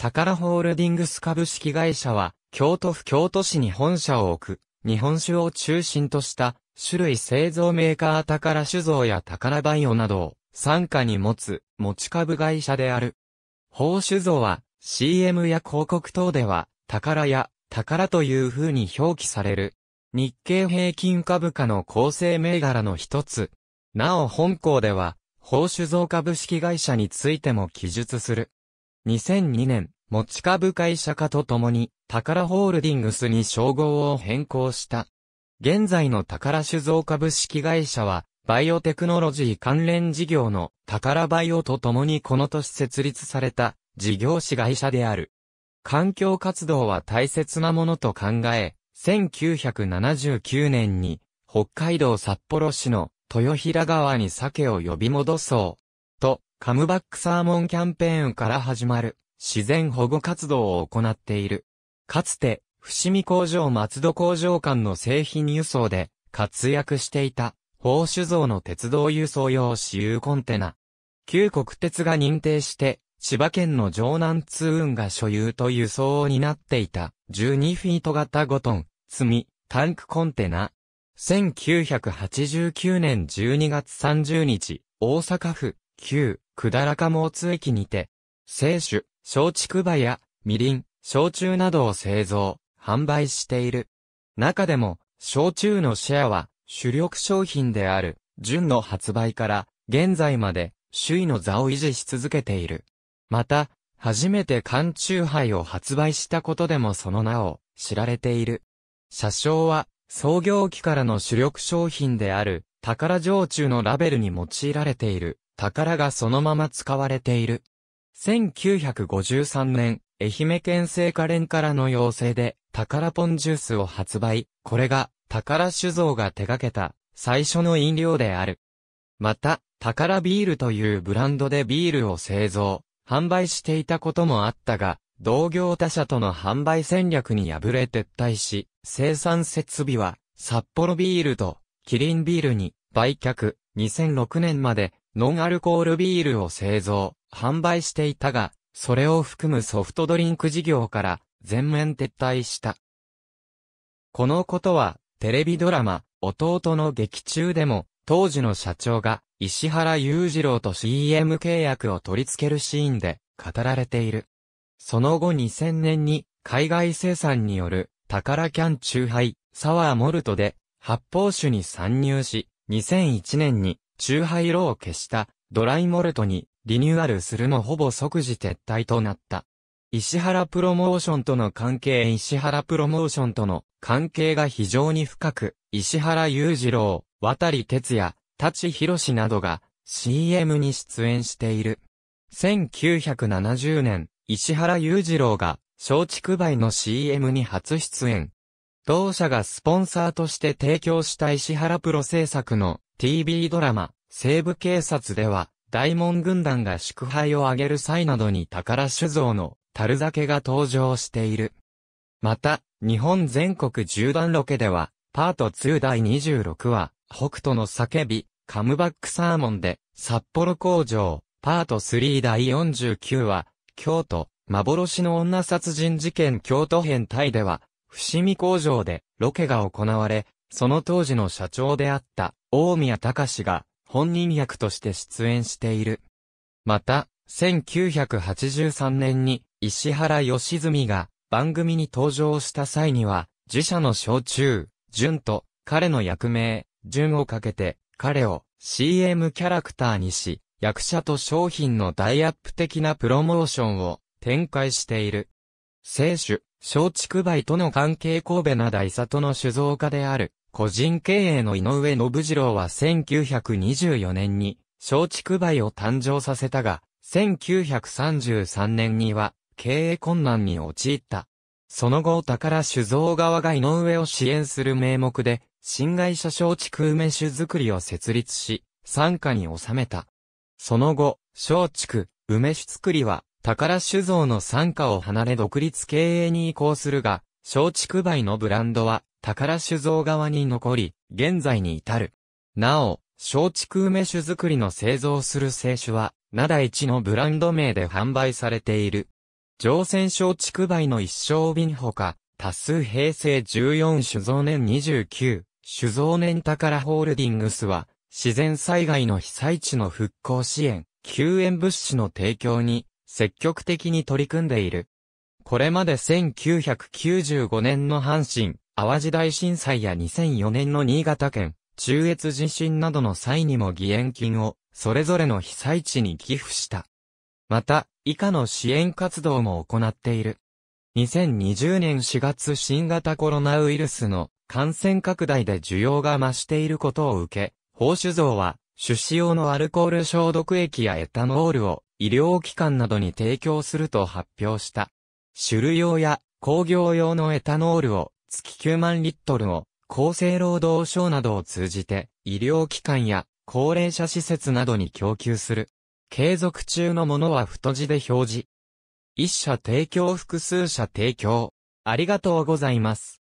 宝ホールディングス株式会社は、京都府京都市に本社を置く、日本酒を中心とした、種類製造メーカー宝酒造や宝バイオなどを、参加に持つ、持ち株会社である。宝酒造は、CM や広告等では、宝や、宝という風に表記される。日経平均株価の構成銘柄の一つ。なお本校では、宝酒造株式会社についても記述する。2002年、持ち株会社化とともに、宝ホールディングスに称号を変更した。現在の宝酒造株式会社は、バイオテクノロジー関連事業の宝バイオとともにこの年設立された事業子会社である。環境活動は大切なものと考え、1979年に北海道札幌市の豊平川に鮭を呼び戻そう。と、カムバックサーモンキャンペーンから始まる。自然保護活動を行っている。かつて、伏見工場松戸工場間の製品輸送で活躍していた、宝酒造の鉄道輸送用私有コンテナ。旧国鉄が認定して、千葉県の城南通運が所有と輸送を担っていた12フィート型5トン積みタンクコンテナ。1989年12月30日、大阪府、旧、らかも毛通駅にて、聖酒、松竹梅や、みりん、焼酎などを製造、販売している。中でも、焼酎のシェアは、主力商品である、純の発売から、現在まで、首位の座を維持し続けている。また、初めて缶酎ハイを発売したことでもその名を知られている。車掌は創業期からの主力商品である宝焼酎のラベルに用いられている宝がそのまま使われている。1953年、愛媛県聖火連からの要請で、宝ポンジュースを発売。これが、宝酒造が手掛けた、最初の飲料である。また、宝ビールというブランドでビールを製造、販売していたこともあったが、同業他社との販売戦略に敗れ撤退し、生産設備は、札幌ビールと、キリンビールに、売却、2006年まで、ノンアルコールビールを製造、販売していたが、それを含むソフトドリンク事業から全面撤退した。このことは、テレビドラマ、弟の劇中でも、当時の社長が、石原裕次郎と CM 契約を取り付けるシーンで、語られている。その後2000年に、海外生産による、宝キャンハイ、サワーモルトで、発泡酒に参入し、2001年に、イローを消した、ドライモルトにリニューアルするもほぼ即時撤退となった。石原プロモーションとの関係石原プロモーションとの関係が非常に深く、石原裕次郎、渡哲也、立博士などが CM に出演している。1970年、石原裕次郎が松竹梅の CM に初出演。同社がスポンサーとして提供した石原プロ制作の TV ドラマ、西部警察では、大門軍団が祝杯をあげる際などに宝酒造の樽酒が登場している。また、日本全国縦断ロケでは、パート2第26話、北斗の叫び、カムバックサーモンで、札幌工場、パート3第49話、京都、幻の女殺人事件京都編タイでは、伏見工場でロケが行われ、その当時の社長であった、大宮隆が、本人役として出演している。また、1983年に石原良純が番組に登場した際には、自社の小中、純と彼の役名、純をかけて、彼を CM キャラクターにし、役者と商品のダイアップ的なプロモーションを展開している。聖主、松竹梅との関係神戸な大里の酒造家である、個人経営の井上信次郎は1924年に松竹梅を誕生させたが、1933年には経営困難に陥った。その後宝酒造側が井上を支援する名目で、新会社松竹梅酒作りを設立し、参加に収めた。その後、松竹、梅酒作りは、宝酒造の参加を離れ独立経営に移行するが、松竹梅のブランドは、宝酒造側に残り、現在に至る。なお、松竹梅酒作りの製造する清酒は、灘一のブランド名で販売されている。乗船松竹梅の一升瓶ほか、多数平成14酒造年29、酒造年宝ホールディングスは、自然災害の被災地の復興支援、救援物資の提供に、積極的に取り組んでいる。これまで1995年の阪神、淡路大震災や2004年の新潟県、中越地震などの際にも義援金を、それぞれの被災地に寄付した。また、以下の支援活動も行っている。2020年4月新型コロナウイルスの感染拡大で需要が増していることを受け、報酬像は、手指用のアルコール消毒液やエタノールを医療機関などに提供すると発表した。種類用や工業用のエタノールを月9万リットルを厚生労働省などを通じて医療機関や高齢者施設などに供給する。継続中のものは太字で表示。一社提供複数社提供。ありがとうございます。